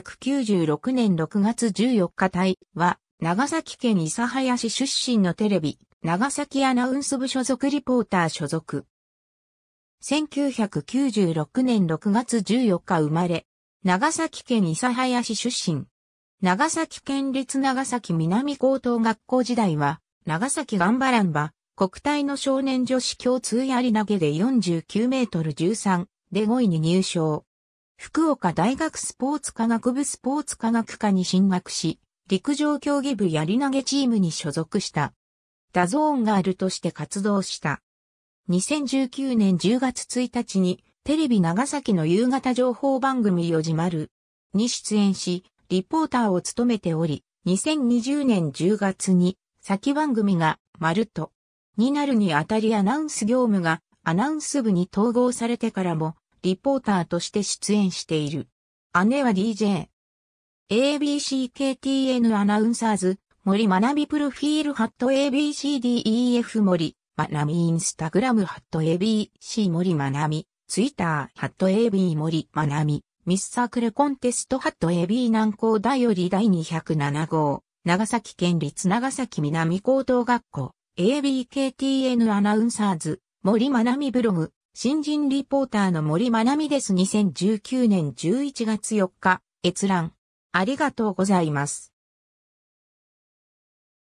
1996年6月14日隊は、長崎県諫早市出身のテレビ、長崎アナウンス部所属リポーター所属。1996年6月14日生まれ、長崎県諫早市出身。長崎県立長崎南高等学校時代は、長崎ガンバランバ、国体の少年女子共通やり投げで49メートル13で5位に入賞。福岡大学スポーツ科学部スポーツ科学科に進学し、陸上競技部やり投げチームに所属した。ダゾーンガールとして活動した。2019年10月1日にテレビ長崎の夕方情報番組よじまるに出演し、リポーターを務めており、2020年10月に先番組がまるとになるにあたりアナウンス業務がアナウンス部に統合されてからもリポーターとして出演している。姉は DJ。ABCKTN アナウンサーズ、森学びプロフィールハット ABCDEF 森、学びインスタグラムハット ABC 森学び、ツイッターハット AB 森学び、ミスサークルコンテストハット AB 南高だより第207号、長崎県立長崎南高等学校、ABKTN アナウンサーズ、森学びブログ、新人リポーターの森学美です。2019年11月4日、閲覧。ありがとうございます。